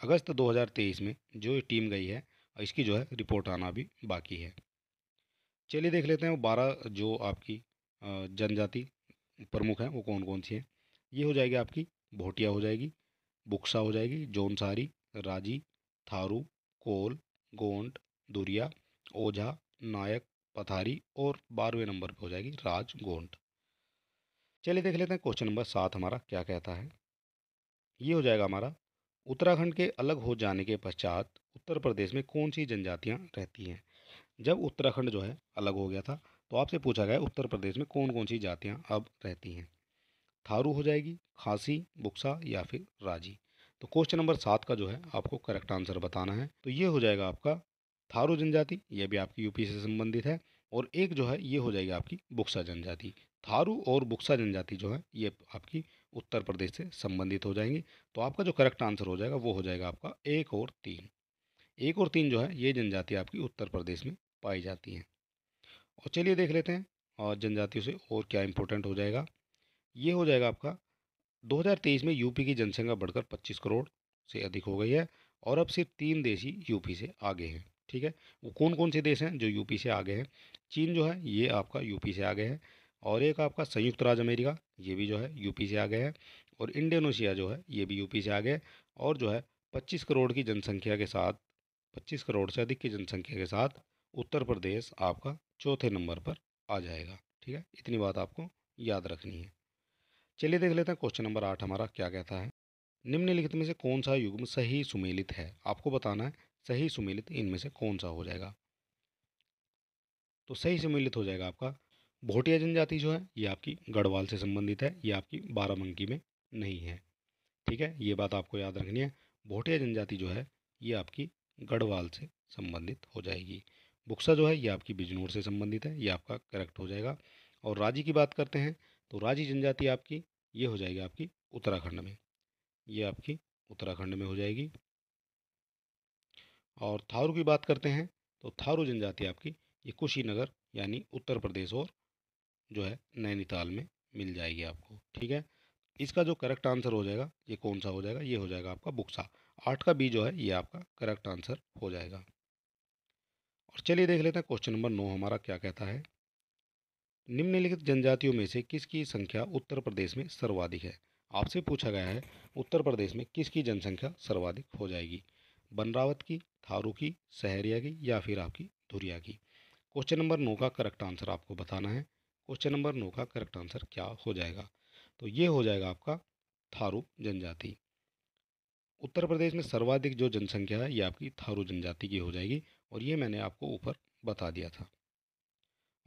अगस्त 2023 में जो टीम गई है इसकी जो है रिपोर्ट आना भी बाकी है चलिए देख लेते हैं बारह जो आपकी जनजाति प्रमुख हैं वो कौन कौन सी हैं ये हो जाएगी आपकी भोटिया हो जाएगी बुक्सा हो जाएगी जौनसारी राजी थारू कोल गोंड दुरिया ओझा नायक पथारी और बारहवें नंबर पे हो जाएगी राज गोंड चलिए देख लेते हैं क्वेश्चन नंबर सात हमारा क्या कहता है ये हो जाएगा हमारा उत्तराखंड के अलग हो जाने के पश्चात उत्तर प्रदेश में कौन सी जनजातियाँ रहती हैं जब उत्तराखंड जो है अलग हो गया था तो आपसे पूछा गया उत्तर प्रदेश में कौन कौन सी जातियाँ अब रहती हैं थारू हो जाएगी खासी बुक्सा या फिर राजी तो क्वेश्चन नंबर सात का जो है आपको करेक्ट आंसर बताना है तो ये हो जाएगा आपका थारू जनजाति ये भी आपकी यूपी से संबंधित है और एक जो है ये हो जाएगी आपकी बुक्सा जनजाति थारू और बुक्सा जनजाति जो है ये आपकी उत्तर प्रदेश से संबंधित हो जाएंगी तो आपका जो करेक्ट आंसर हो जाएगा वो हो जाएगा आपका एक और तीन एक और तीन जो है ये जनजाति आपकी उत्तर प्रदेश में पाई जाती हैं और चलिए देख लेते हैं और जनजातियों से और क्या इम्पोर्टेंट हो जाएगा ये हो जाएगा आपका 2023 में यूपी की जनसंख्या बढ़कर 25 करोड़ से अधिक हो गई है और अब सिर्फ तीन देश ही यूपी से आगे हैं ठीक है वो कौन कौन से देश हैं जो यूपी से आगे हैं चीन जो है ये आपका यूपी से आगे है और एक आपका संयुक्त राज्य अमेरिका ये भी जो है यूपी से आगे है और इंडोनेशिया जो है ये भी यूपी से आगे है और जो है पच्चीस करोड़ की जनसंख्या के साथ पच्चीस करोड़ से अधिक की जनसंख्या के साथ उत्तर प्रदेश आपका चौथे नंबर पर आ जाएगा ठीक है इतनी बात आपको याद रखनी है चलिए देख लेते हैं क्वेश्चन नंबर आठ हमारा क्या कहता है निम्नलिखित में से कौन सा युग्म सही सुमेलित है आपको बताना है सही सुमेलित इनमें से कौन सा हो जाएगा तो सही सुमेलित हो जाएगा आपका भोटिया जनजाति जो है ये आपकी गढ़वाल से संबंधित है ये आपकी बाराबंकी में नहीं है ठीक है ये बात आपको याद रखनी है भोटिया जनजाति जो है ये आपकी गढ़वाल से संबंधित हो जाएगी बुक्सा जो है ये आपकी बिजनौर से संबंधित है ये आपका करेक्ट हो जाएगा और राजी की बात करते हैं तो राजी जनजाति आपकी ये हो जाएगी आपकी उत्तराखंड में ये आपकी उत्तराखंड में हो जाएगी और थारू की बात करते हैं तो थारू जनजाति आपकी ये कुशीनगर यानी उत्तर प्रदेश और जो है नैनीताल में मिल जाएगी आपको ठीक है इसका जो करेक्ट आंसर हो जाएगा ये कौन सा हो जाएगा ये हो जाएगा आपका बुक्सा आठ का बी जो है ये आपका करेक्ट आंसर हो जाएगा और चलिए देख लेते हैं क्वेश्चन नंबर नौ हमारा क्या कहता है निम्नलिखित जनजातियों में से किसकी संख्या उत्तर प्रदेश में सर्वाधिक है आपसे पूछा गया है उत्तर प्रदेश में किसकी जनसंख्या सर्वाधिक हो जाएगी बनरावत की थारू की सहरिया की या फिर आपकी धुरिया की क्वेश्चन नंबर नौ का करेक्ट आंसर आपको बताना है क्वेश्चन नंबर नौ का करेक्ट आंसर क्या हो जाएगा तो ये हो जाएगा आपका थारू जनजाति उत्तर प्रदेश में सर्वाधिक जो जनसंख्या है ये आपकी थारू जनजाति की हो जाएगी और ये मैंने आपको ऊपर बता दिया था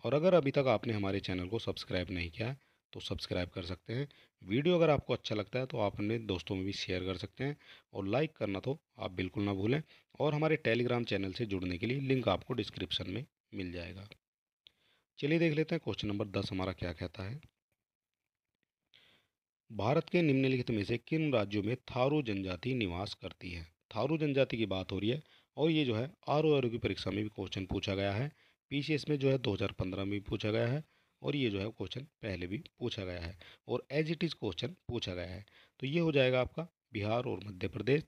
और अगर अभी तक आपने हमारे चैनल को सब्सक्राइब नहीं किया है तो सब्सक्राइब कर सकते हैं वीडियो अगर आपको अच्छा लगता है तो आप अपने दोस्तों में भी शेयर कर सकते हैं और लाइक करना तो आप बिल्कुल ना भूलें और हमारे टेलीग्राम चैनल से जुड़ने के लिए लिंक आपको डिस्क्रिप्शन में मिल जाएगा चलिए देख लेते हैं क्वेश्चन नंबर दस हमारा क्या कहता है भारत के निम्नलिखित में से किन राज्यों में थारू जनजाति निवास करती है थारू जनजाति की बात हो रही है और ये जो है आर ओ की परीक्षा में भी क्वेश्चन पूछा गया है पी में जो है 2015 में भी पूछा गया है और ये जो है क्वेश्चन पहले भी पूछा गया है और एज इट इज़ क्वेश्चन पूछा गया है तो ये हो जाएगा आपका बिहार और मध्य प्रदेश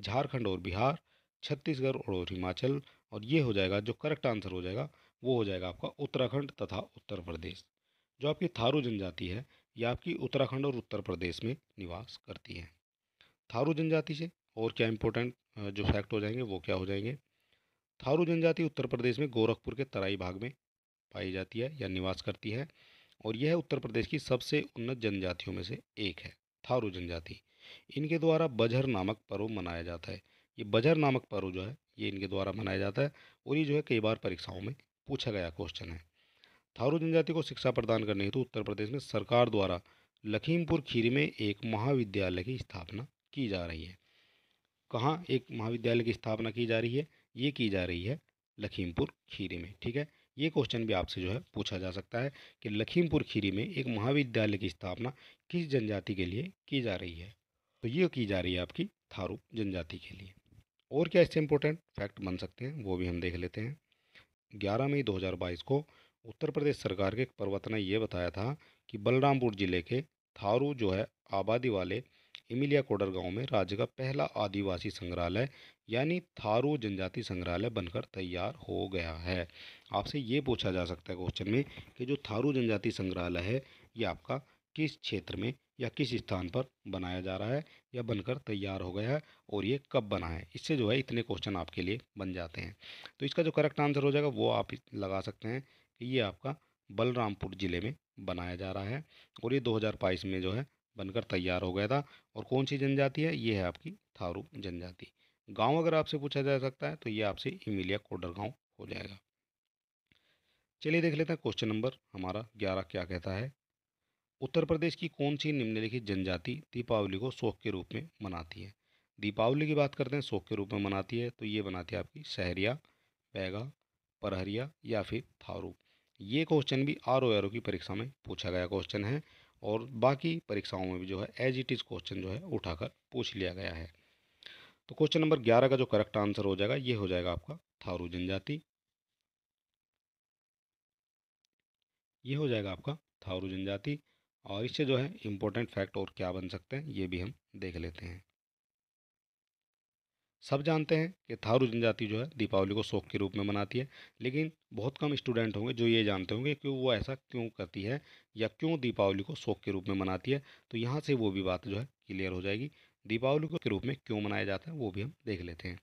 झारखंड और बिहार छत्तीसगढ़ और हिमाचल और ये हो जाएगा जो करेक्ट आंसर हो जाएगा वो हो जाएगा आपका उत्तराखंड तथा उत्तर प्रदेश जो आपकी थारू जनजाति है ये आपकी उत्तराखंड और उत्तर प्रदेश में निवास करती हैं थारू जनजाति से और क्या इम्पोर्टेंट जो फैक्ट हो जाएंगे वो क्या हो जाएंगे थारू जनजाति उत्तर प्रदेश में गोरखपुर के तराई भाग में पाई जाती है या निवास करती है और यह उत्तर प्रदेश की सबसे उन्नत जनजातियों में से एक है थारू जनजाति इनके द्वारा बजहर नामक पर्व मनाया जाता है ये बजहर नामक पर्व जो है ये इनके द्वारा मनाया जाता है और ये जो है कई बार परीक्षाओं में पूछा गया क्वेश्चन है थारू जनजाति को शिक्षा प्रदान करने हेतु तो उत्तर प्रदेश में सरकार द्वारा लखीमपुर खीरी में एक महाविद्यालय की स्थापना की जा रही है कहाँ एक महाविद्यालय की स्थापना की जा रही है ये की जा रही है लखीमपुर खीरी में ठीक है ये क्वेश्चन भी आपसे जो है पूछा जा सकता है कि लखीमपुर खीरी में एक महाविद्यालय की स्थापना किस जनजाति के लिए की जा रही है तो ये की जा रही है आपकी थारू जनजाति के लिए और क्या इससे इम्पोर्टेंट फैक्ट बन सकते हैं वो भी हम देख लेते हैं ग्यारह मई दो को उत्तर प्रदेश सरकार के एक प्रवक्ता ने यह बताया था कि बलरामपुर जिले के थारू जो है आबादी वाले इमिलिया कोडर गांव में राज्य का पहला आदिवासी संग्रहालय यानी थारू जनजाति संग्रहालय बनकर तैयार हो गया है आपसे ये पूछा जा सकता है क्वेश्चन में कि जो थारू जनजाति संग्रहालय है ये आपका किस क्षेत्र में या किस स्थान पर बनाया जा रहा है या बनकर तैयार हो गया है और ये कब बना है इससे जो है इतने क्वेश्चन आपके लिए बन जाते हैं तो इसका जो करेक्ट आंसर हो जाएगा वो आप लगा सकते हैं ये आपका बलरामपुर ज़िले में बनाया जा रहा है और ये दो में जो है बनकर तैयार हो गया था और कौन सी जनजाति है ये है आपकी थारू जनजाति गांव अगर आपसे पूछा जा सकता है तो ये आपसे इमिलिया कोडर गांव हो जाएगा चलिए देख लेते हैं क्वेश्चन नंबर हमारा ग्यारह क्या कहता है उत्तर प्रदेश की कौन सी निम्नलिखित जनजाति दीपावली को शोक के रूप में मनाती है दीपावली की बात करते हैं शोक के रूप में मनाती है तो ये बनाती है आपकी सहरिया बैगा परहरिया या फिर थारू ये क्वेश्चन भी आर ओ आर ओ की परीक्षा में पूछा गया क्वेश्चन है और बाकी परीक्षाओं में भी जो है एज इट इज़ क्वेश्चन जो है उठाकर पूछ लिया गया है तो क्वेश्चन नंबर ग्यारह का जो करेक्ट आंसर हो जाएगा ये हो जाएगा आपका थारू जनजाति ये हो जाएगा आपका थारू जनजाति और इससे जो है इम्पोर्टेंट फैक्ट और क्या बन सकते हैं ये भी हम देख लेते हैं सब जानते हैं कि थारू जनजाति जो है दीपावली को शोक के रूप में मनाती है लेकिन बहुत कम स्टूडेंट होंगे जो ये जानते होंगे कि वो ऐसा क्यों करती है या क्यों दीपावली को शोक के रूप में मनाती है तो यहाँ से वो भी बात जो है क्लियर हो जाएगी दीपावली के रूप में क्यों मनाया जाता है वो भी हम देख लेते हैं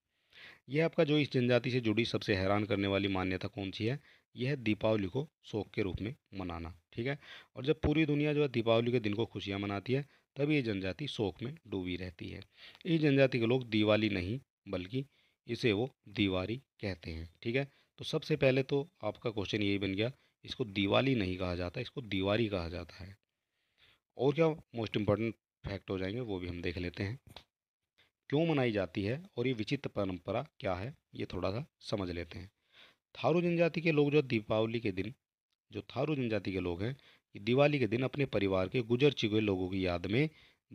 यह आपका जो इस जनजाति से जुड़ी सबसे हैरान करने वाली मान्यता कौन सी है यह दीपावली को शोक के रूप में मनाना ठीक है और जब पूरी दुनिया जो है दीपावली के दिन को खुशियाँ मनाती है तब ये जनजाति शोक में डूबी रहती है इस जनजाति के लोग दिवाली नहीं बल्कि इसे वो दिवाली कहते हैं ठीक है तो सबसे पहले तो आपका क्वेश्चन यही बन गया इसको दिवाली नहीं कहा जाता इसको दिवाली कहा जाता है और क्या मोस्ट इम्पॉर्टेंट फैक्ट हो जाएंगे वो भी हम देख लेते हैं क्यों मनाई जाती है और ये विचित्र परंपरा क्या है ये थोड़ा सा समझ लेते हैं थारू जनजाति के लोग जो दीपावली के दिन जो थारू जनजाति के लोग हैं ये दिवाली के दिन अपने परिवार के गुजर चुके लोगों की याद में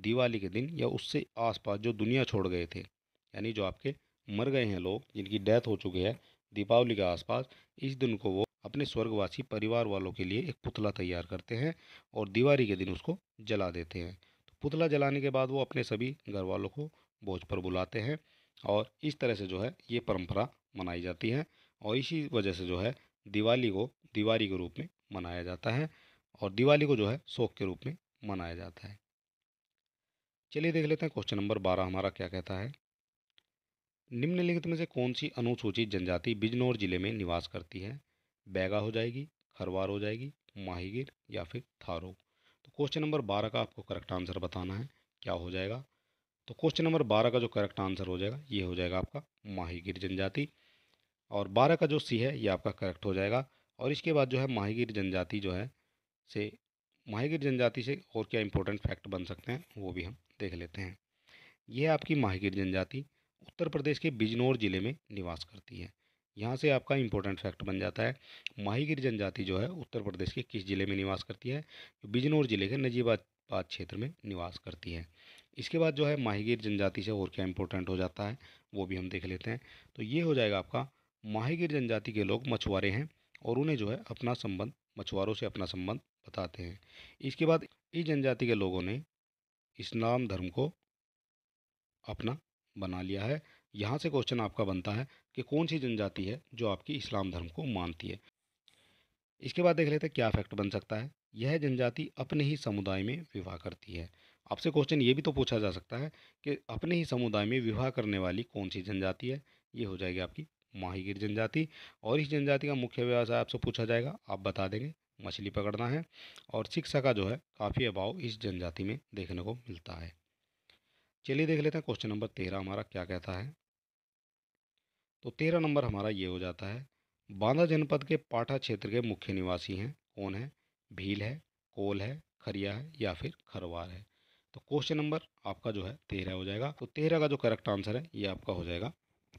दिवाली के दिन या उससे आसपास जो दुनिया छोड़ गए थे यानी जो आपके मर गए हैं लोग जिनकी डेथ हो चुकी है दीपावली के आसपास इस दिन को वो अपने स्वर्गवासी परिवार वालों के लिए एक पुतला तैयार करते हैं और दिवाली के दिन उसको जला देते हैं तो पुतला जलाने के बाद वो अपने सभी घर वालों को भोज पर बुलाते हैं और इस तरह से जो है ये परंपरा मनाई जाती है और इसी वजह से जो है दिवाली को दिवाली के रूप में मनाया जाता है और दिवाली को जो है शोक के रूप में मनाया जाता है चलिए देख लेते हैं क्वेश्चन नंबर बारह हमारा क्या कहता है निम्नलिखित में से कौन सी अनुसूचित जनजाति बिजनौर जिले में निवास करती है बैगा हो जाएगी खरवार हो जाएगी माहिगिर या फिर थारो तो क्वेश्चन नंबर बारह का आपको करेक्ट आंसर बताना है क्या हो जाएगा तो क्वेश्चन नंबर बारह का जो करेक्ट आंसर हो जाएगा ये हो जाएगा आपका माहिगिर जनजाति और बारह का जो सी है ये आपका करेक्ट हो जाएगा और इसके बाद जो है माहिगिर जनजाति जो है से माहिगिर जनजाति से और क्या इंपॉर्टेंट फैक्ट बन सकते हैं वो भी हम देख लेते हैं यह आपकी माहिगिर जनजाति उत्तर प्रदेश के बिजनौर ज़िले में निवास करती है यहाँ से आपका इम्पोर्टेंट फैक्ट बन जाता है माहिगिर जनजाति जो है उत्तर प्रदेश के किस ज़िले में निवास करती है जो बिजनौर ज़िले के नजीबाबाद क्षेत्र में निवास करती है इसके बाद जो है माहिगिर जनजाति से और क्या इंपॉर्टेंट हो जाता है वो भी हम देख लेते हैं तो ये हो जाएगा आपका माहिगिर जनजाति के लोग मछुआरे हैं और उन्हें जो है अपना संबंध मछुआरों से अपना संबंध बताते हैं इसके बाद इस जनजाति के लोगों ने इस्लाम धर्म को अपना बना लिया है यहाँ से क्वेश्चन आपका बनता है कि कौन सी जनजाति है जो आपकी इस्लाम धर्म को मानती है इसके बाद देख लेते हैं क्या फैक्ट बन सकता है यह जनजाति अपने ही समुदाय में विवाह करती है आपसे क्वेश्चन ये भी तो पूछा जा सकता है कि अपने ही समुदाय में विवाह करने वाली कौन सी जनजाति है ये हो जाएगी आपकी माहिगिर जनजाति और इस जनजाति का मुख्य व्यवसाय आपसे पूछा जाएगा आप बता देंगे मछली पकड़ना है और शिक्षा का जो है काफ़ी अभाव इस जनजाति में देखने को मिलता है चलिए देख लेते हैं क्वेश्चन नंबर तेरह हमारा क्या कहता है तो तेरह नंबर हमारा ये हो जाता है बांदा जनपद के पाठा क्षेत्र के मुख्य निवासी हैं कौन है भील है कोल है खरिया है या फिर खरवार है तो क्वेश्चन नंबर आपका जो है तेरह हो जाएगा तो तेरह का जो करेक्ट आंसर है ये आपका हो जाएगा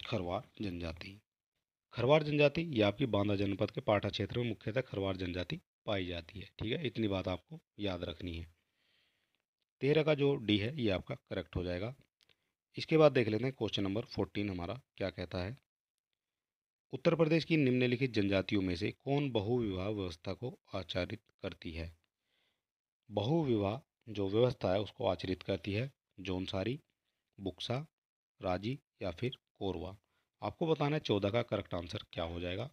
खरवार जनजाति खरवार जनजाति ये आपकी बांदा जनपद के पाठा क्षेत्र में मुख्यतः खरवार जनजाति पाई जाती है ठीक है इतनी बात आपको याद रखनी है तेरह का जो डी है ये आपका करेक्ट हो जाएगा इसके बाद देख लेते हैं क्वेश्चन नंबर फोर्टीन हमारा क्या कहता है उत्तर प्रदेश की निम्नलिखित जनजातियों में से कौन बहुविवाह व्यवस्था को आचरित करती है बहुविवाह जो व्यवस्था है उसको आचरित करती है जौनसारी बुक्सा राजी या फिर कोरवा आपको बताना है चौदह का करेक्ट आंसर क्या हो जाएगा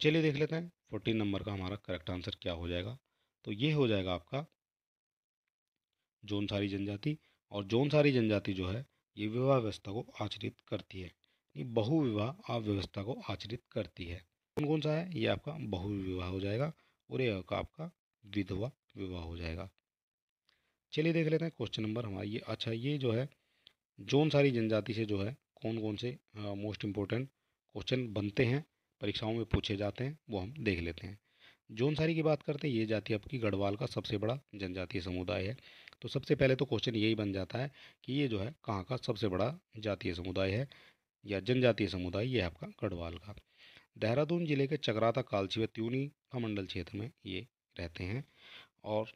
चलिए देख लेते हैं फोर्टीन नंबर का हमारा करेक्ट आंसर क्या हो जाएगा तो ये हो जाएगा आपका जौनसारी जनजाति और जौनसारी जनजाति जो है ये विवाह व्यवस्था को आचरित करती है बहुविवाह व्यवस्था को आचरित करती है कौन कौन सा है ये आपका बहुविवाह हो जाएगा और ये आपका विधवा विवाह हो जाएगा चलिए देख लेते हैं क्वेश्चन नंबर हमारा ये अच्छा ये जो है जोन सारी जनजाति से जो है कौन कौन से मोस्ट इम्पोर्टेंट क्वेश्चन बनते हैं परीक्षाओं में पूछे जाते हैं वो हम देख लेते हैं जौनसारी की बात करते हैं ये जाति आपकी गढ़वाल का सबसे बड़ा जनजातीय समुदाय है तो सबसे पहले तो क्वेश्चन यही बन जाता है कि ये जो है कहाँ का सबसे बड़ा जातीय समुदाय है या जनजातीय समुदाय ये आपका गढ़वाल का देहरादून जिले के चकराता कालची व त्यूनी का मंडल क्षेत्र में ये रहते हैं और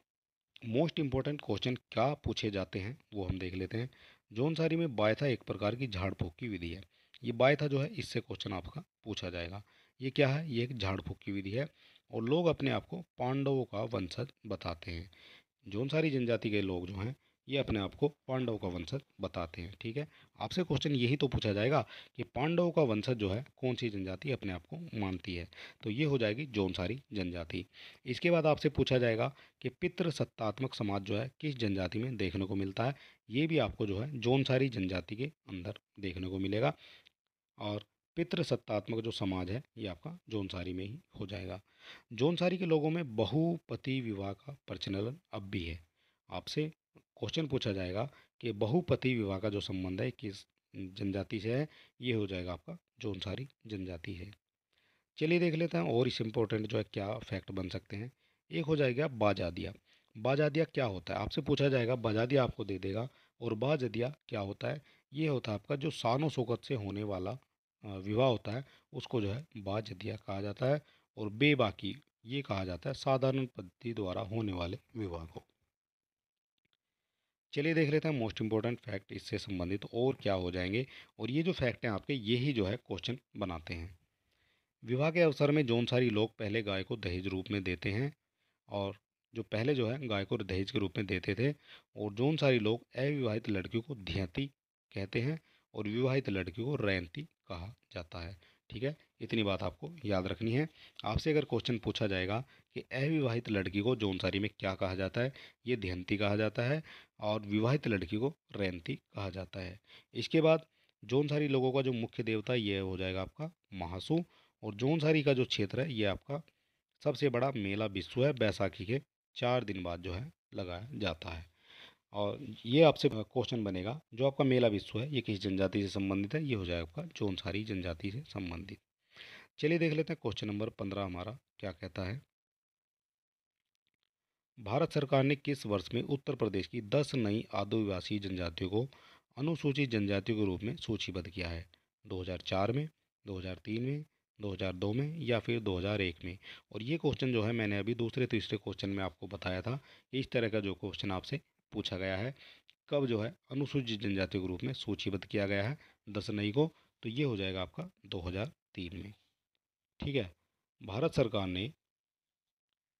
मोस्ट इम्पोर्टेंट क्वेश्चन क्या पूछे जाते हैं वो हम देख लेते हैं जौनसारी में बायथा एक प्रकार की झाड़ फूक की विधि है ये बायथा जो है इससे क्वेश्चन आपका पूछा जाएगा ये क्या है ये एक झाड़ फूक की विधि है और लोग अपने आप को पांडवों का वंशज बताते हैं जोन सारी जनजाति के लोग जो हैं ये अपने आप को पांडव का वंशज बताते हैं ठीक है आपसे क्वेश्चन यही तो पूछा जाएगा कि पांडवों का वंशज जो है कौन सी जनजाति अपने आप को मानती है तो ये हो जाएगी जौनसारी जनजाति इसके बाद आपसे पूछा जाएगा कि पितृ सत्तात्मक समाज जो है किस जनजाति में देखने को मिलता है ये भी आपको जो है जौनसारी जनजाति के अंदर देखने को मिलेगा और पितृसत्तात्मक जो समाज है ये आपका जौनसारी में ही हो जाएगा जौनसारी के लोगों में बहुपति विवाह का प्रचलन अब भी है आपसे क्वेश्चन पूछा जाएगा कि बहुपति विवाह का जो संबंध है किस जनजाति से है ये हो जाएगा आपका जौनसारी जनजाति है चलिए देख लेते हैं और इस इम्पोर्टेंट जो है क्या फैक्ट बन सकते हैं एक हो जाएगा बाजादिया बाजादिया क्या होता है आपसे पूछा जाएगा बाजादिया आपको दे देगा और बाजदिया क्या होता है ये होता है आपका जो शान शोकत से होने वाला विवाह होता है उसको जो है बाजदिया कहा जाता है और बेबाकी ये कहा जाता है साधारण पद्धति द्वारा होने वाले विवाह को चलिए देख लेते हैं मोस्ट इम्पोर्टेंट फैक्ट इससे संबंधित और क्या हो जाएंगे और ये जो फैक्ट हैं आपके यही जो है क्वेश्चन बनाते हैं विवाह के अवसर में जौन सारी लोग पहले गाय को दहेज रूप में देते हैं और जो पहले जो है गाय को दहेज के रूप में देते थे और जौन सारी लोग अविवाहित लड़कियों को ध्याती कहते हैं और विवाहित लड़की को रैंती कहा जाता है ठीक है इतनी बात आपको याद रखनी है आपसे अगर क्वेश्चन पूछा जाएगा कि अविवाहित लड़की को जौनसारी में क्या कहा जाता है ये ध्यंती कहा जाता है और विवाहित लड़की को रैंती कहा जाता है इसके बाद जौनसारी लोगों का जो मुख्य देवता ये हो जाएगा आपका महासू और जौनसारी का जो क्षेत्र है ये आपका सबसे बड़ा मेला विश्व है बैसाखी के चार दिन बाद जो है लगाया जाता है और ये आपसे क्वेश्चन बनेगा जो आपका मेला विश्व है ये किस जनजाति से संबंधित है ये हो जाएगा आपका जौनसारी जनजाति से संबंधित चलिए देख लेते हैं क्वेश्चन नंबर पंद्रह हमारा क्या कहता है भारत सरकार ने किस वर्ष में उत्तर प्रदेश की दस नई आदिवासी जनजातियों को अनुसूचित जनजातियों के रूप में सूचीबद्ध किया है 2004 में 2003 में 2002 में या फिर 2001 में और ये क्वेश्चन जो है मैंने अभी दूसरे तीसरे क्वेश्चन में आपको बताया था इस तरह का जो क्वेश्चन आपसे पूछा गया है कब जो है अनुसूचित जनजाति के रूप में सूचीबद्ध किया गया है दस नई को तो ये हो जाएगा आपका 2003 में ठीक है भारत सरकार ने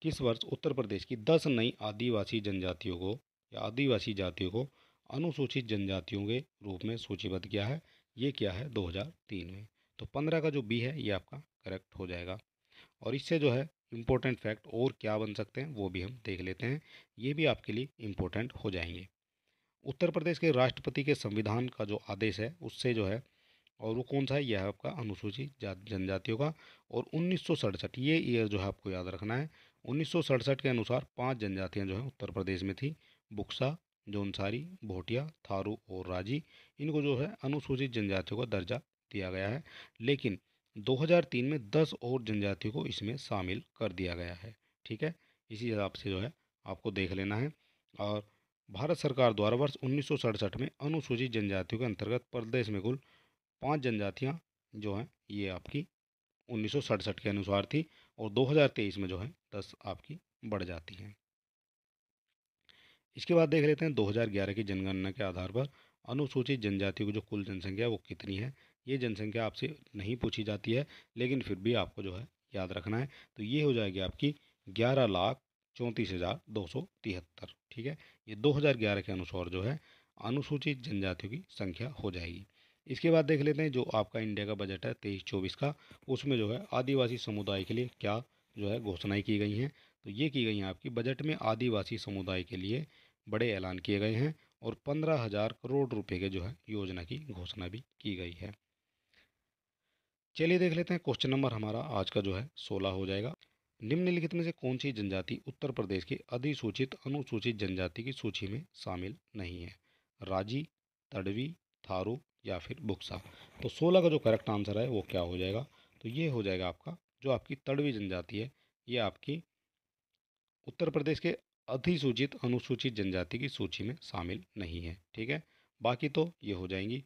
किस वर्ष उत्तर प्रदेश की दस नई आदिवासी जनजातियों को या आदिवासी जातियों को अनुसूचित जनजातियों के रूप में सूचीबद्ध किया है ये क्या है 2003 में तो 15 का जो बी है ये आपका करेक्ट हो जाएगा और इससे जो है इम्पोर्टेंट फैक्ट और क्या बन सकते हैं वो भी हम देख लेते हैं ये भी आपके लिए इम्पोर्टेंट हो जाएंगे उत्तर प्रदेश के राष्ट्रपति के संविधान का जो आदेश है उससे जो है और वो कौन सा है यह है आपका अनुसूचित जनजातियों का और उन्नीस ये ईयर जो है आपको याद रखना है उन्नीस के अनुसार पाँच जनजातियाँ जो हैं उत्तर प्रदेश में थी बुक्सा जौनसारी भोटिया थारू और राजी इनको जो है अनुसूचित जनजातियों का दर्जा दिया गया है लेकिन 2003 में 10 और जनजातियों को इसमें शामिल कर दिया गया है ठीक है इसी हिसाब से जो है आपको देख लेना है और भारत सरकार द्वारा वर्ष उन्नीस में अनुसूचित जनजातियों के अंतर्गत प्रदेश में कुल पाँच जनजातियाँ जो हैं ये आपकी उन्नीस के अनुसार थी और 2023 में जो है दस आपकी बढ़ जाती हैं इसके बाद देख लेते हैं 2011 की जनगणना के आधार पर अनुसूचित जनजातियों की जो कुल जनसंख्या है वो कितनी है ये जनसंख्या आपसे नहीं पूछी जाती है लेकिन फिर भी आपको जो है याद रखना है तो ये हो जाएगी आपकी ग्यारह लाख चौंतीस हज़ार दो सौ तिहत्तर ठीक है ये दो हज़ार ग्यारह के अनुसार जो है अनुसूचित जनजातियों की संख्या हो जाएगी इसके बाद देख लेते हैं जो आपका इंडिया का बजट है तेईस चौबीस का उसमें जो है आदिवासी समुदाय के लिए क्या जो है घोषणाएँ की गई हैं तो ये की गई हैं आपकी बजट में आदिवासी समुदाय के लिए बड़े ऐलान किए गए हैं और पंद्रह हज़ार करोड़ रुपए के जो है योजना की घोषणा भी की गई है चलिए देख लेते हैं क्वेश्चन नंबर हमारा आज का जो है सोलह हो जाएगा निम्नलिखित में से कौन सी जनजाति उत्तर प्रदेश की अधिसूचित अनुसूचित जनजाति की सूची में शामिल नहीं है राजी तड़वी थारू या फिर बुक्सा तो सोलह का जो करेक्ट आंसर है वो क्या हो जाएगा तो ये हो जाएगा आपका जो आपकी तड़वी जनजाति है ये आपकी उत्तर प्रदेश के अधिसूचित अनुसूचित जनजाति की सूची में शामिल नहीं है ठीक है बाकी तो ये हो जाएंगी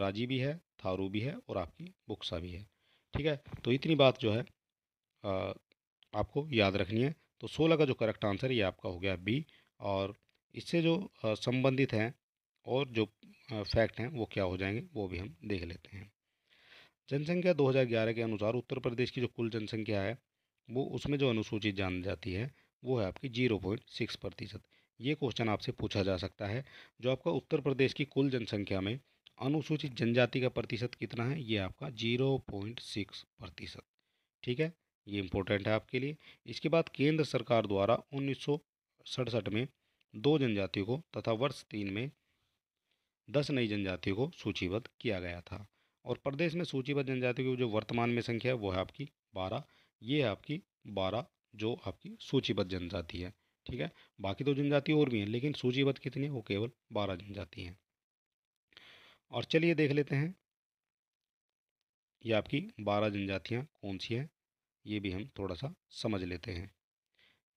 राजी भी है थारू भी है और आपकी बुक्सा भी है ठीक है तो इतनी बात जो है आ, आपको याद रखनी है तो सोलह का जो करेक्ट आंसर ये आपका हो गया बी और इससे जो संबंधित हैं और जो फैक्ट हैं वो क्या हो जाएंगे वो भी हम देख लेते हैं जनसंख्या 2011 के अनुसार उत्तर प्रदेश की जो कुल जनसंख्या है वो उसमें जो अनुसूचित जान जाती है वो है आपकी जीरो पॉइंट सिक्स प्रतिशत ये क्वेश्चन आपसे पूछा जा सकता है जो आपका उत्तर प्रदेश की कुल जनसंख्या में अनुसूचित जनजाति का प्रतिशत कितना है ये आपका जीरो पॉइंट सिक्स प्रतिशत ठीक है ये इम्पोर्टेंट है आपके लिए इसके बाद केंद्र सरकार द्वारा उन्नीस में दो जनजातियों को तथा वर्ष तीन में दस नई जनजातियों को सूचीबद्ध किया गया था और प्रदेश में सूचीबद्ध जनजातियों की जो वर्तमान में संख्या है वो है आपकी बारह ये है आपकी बारह जो आपकी सूचीबद्ध जनजाति है ठीक है बाकी तो जनजाति और भी हैं लेकिन सूचीबद्ध कितनी है वो केवल बारह जनजाति हैं और चलिए देख लेते हैं ये आपकी बारह जनजातियाँ कौन सी हैं ये भी हम थोड़ा सा समझ लेते हैं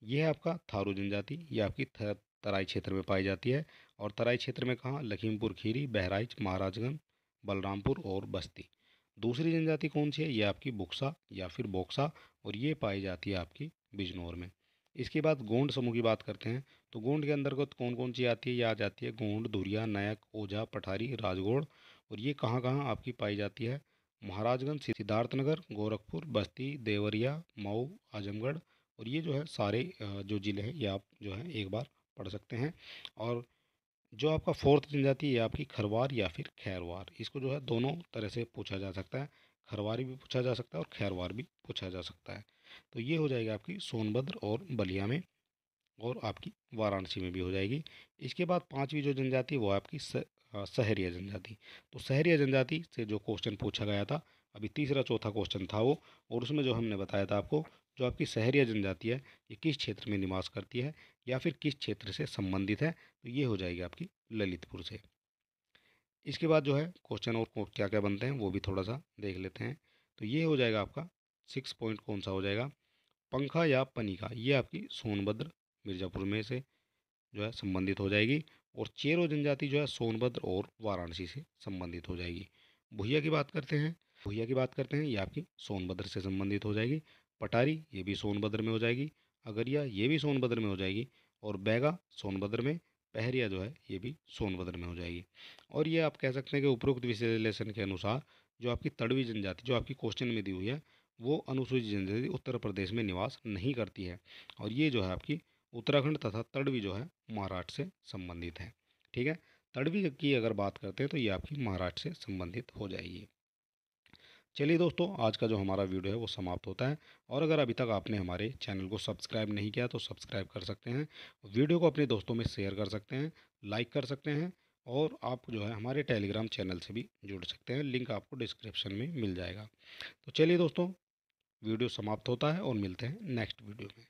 यह है आपका थारू जनजाति ये आपकी तराई क्षेत्र में पाई जाती है और तराई क्षेत्र में कहाँ लखीमपुर खीरी बहराइच महाराजगंज बलरामपुर और बस्ती दूसरी जनजाति कौन सी है ये आपकी बुक्सा या फिर बोक्सा और ये पाई जाती है आपकी बिजनौर में इसके बाद गोंड समूह की बात करते हैं तो गोंड के अंतर्गत कौन कौन सी आती है ये आ जाती है गोंड धुरिया नायक ओझा पठारी राजगोड़ और ये कहाँ कहाँ आपकी पाई जाती है महाराजगंज सिद्धार्थनगर गोरखपुर बस्ती देवरिया मऊ आजमगढ़ और ये जो है सारे जो ज़िले हैं ये आप जो है एक बार पढ़ सकते हैं और जो आपका फोर्थ जनजाति जाती है ये आपकी खरवार या फिर खैरवार इसको जो है दोनों तरह से पूछा जा सकता है खरवारी भी पूछा जा सकता है और खैरवार भी पूछा जा सकता है तो ये हो जाएगा आपकी सोनभद्र और बलिया में और आपकी वाराणसी में भी हो जाएगी इसके बाद पाँचवीं जो जनजाति वो आपकी शहरिया जनजाति तो शहरिया जनजाति से जो क्वेश्चन पूछा गया था अभी तीसरा चौथा क्वेश्चन था वो और उसमें जो हमने बताया था आपको जो आपकी शहरिया जनजाति है ये किस क्षेत्र में निवास करती है या फिर किस क्षेत्र से संबंधित है तो ये हो जाएगी आपकी ललितपुर से इसके बाद जो है क्वेश्चन और क्या क्या बनते हैं वो भी थोड़ा सा देख लेते हैं तो ये हो जाएगा आपका सिक्स पॉइंट कौन सा हो जाएगा पंखा या पनिका ये आपकी सोनभद्र मिर्ज़ापुर में से जो है संबंधित हो जाएगी और चेरो जनजाति जो है सोनभद्र और वाराणसी से संबंधित हो जाएगी भुहिया की बात करते हैं भुहिया की बात करते हैं ये आपकी सोनभद्र से संबंधित हो जाएगी पटारी ये भी सोनभद्र में हो जाएगी अगरिया ये भी सोनभद्र में हो जाएगी और बैगा सोनभद्र में पहरिया जो है ये भी सोनभद्र में हो जाएगी और ये आप कह सकते हैं कि उपरोक्त विश्लेषण के अनुसार जो आपकी तड़वी जनजाति जो आपकी क्वेश्चन में दी हुई है वो अनुसूचित जनजाति उत्तर प्रदेश में निवास नहीं करती है और ये जो है आपकी उत्तराखंड तथा तड़वी जो है महाराष्ट्र से संबंधित है ठीक है तड़वी की अगर बात करते हैं तो ये आपकी महाराष्ट्र से संबंधित हो जाएगी चलिए दोस्तों आज का जो हमारा वीडियो है वो समाप्त होता है और अगर अभी तक आपने हमारे चैनल को सब्सक्राइब नहीं किया तो सब्सक्राइब कर सकते हैं वीडियो को अपने दोस्तों में शेयर कर सकते हैं लाइक कर सकते हैं और आप जो है हमारे टेलीग्राम चैनल से भी जुड़ सकते हैं लिंक आपको डिस्क्रिप्शन में मिल जाएगा तो चलिए दोस्तों वीडियो समाप्त होता है और मिलते हैं नेक्स्ट वीडियो में